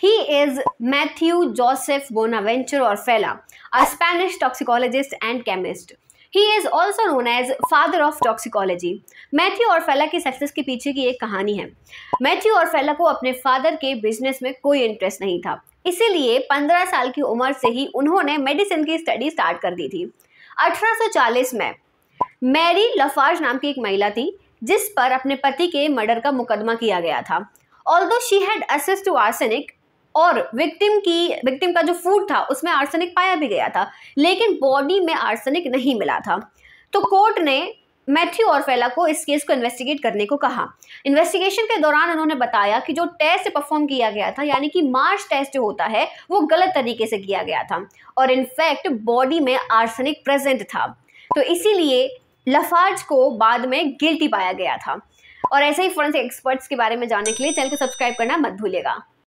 He is Matthew Joseph Bonaventure or fella a Spanish toxicologist and chemist. he is also known as father of toxicology matthew or fella की success के पीछे की एक कहानी है matthew और fella को अपने father के business में कोई interest नहीं था इसीलिए 15 साल की उम्र से ही उन्होंने मेडिसिन की स्टडी स्टार्ट कर दी थी 1840 में मैरी लफार्ज नाम की एक महिला थी जिस पर अपने पति के मर्डर का मुकदमा किया गया था although she had access to arsenic और विक्टिम की विक्टिम का जो फूड था उसमें आर्सेनिक पाया भी गया था लेकिन बॉडी में आर्सेनिक नहीं मिला था तो कोर्ट ने मैथ्यू और फैला को इस केस को इन्वेस्टिगेट करने को कहा इन्वेस्टिगेशन के दौरान उन्होंने बताया कि जो टेस्ट परफॉर्म किया गया था यानी कि मार्च टेस्ट जो होता है वो गलत तरीके से किया गया था और इनफैक्ट बॉडी में आर्सेनिक प्रेजेंट था तो इसीलिए लफार्ज को बाद में गिल्टी पाया गया था और ऐसे ही फोरेंसिक एक्सपर्ट्स के बारे में जानने के लिए चैनल को सब्सक्राइब करना मत भूलेगा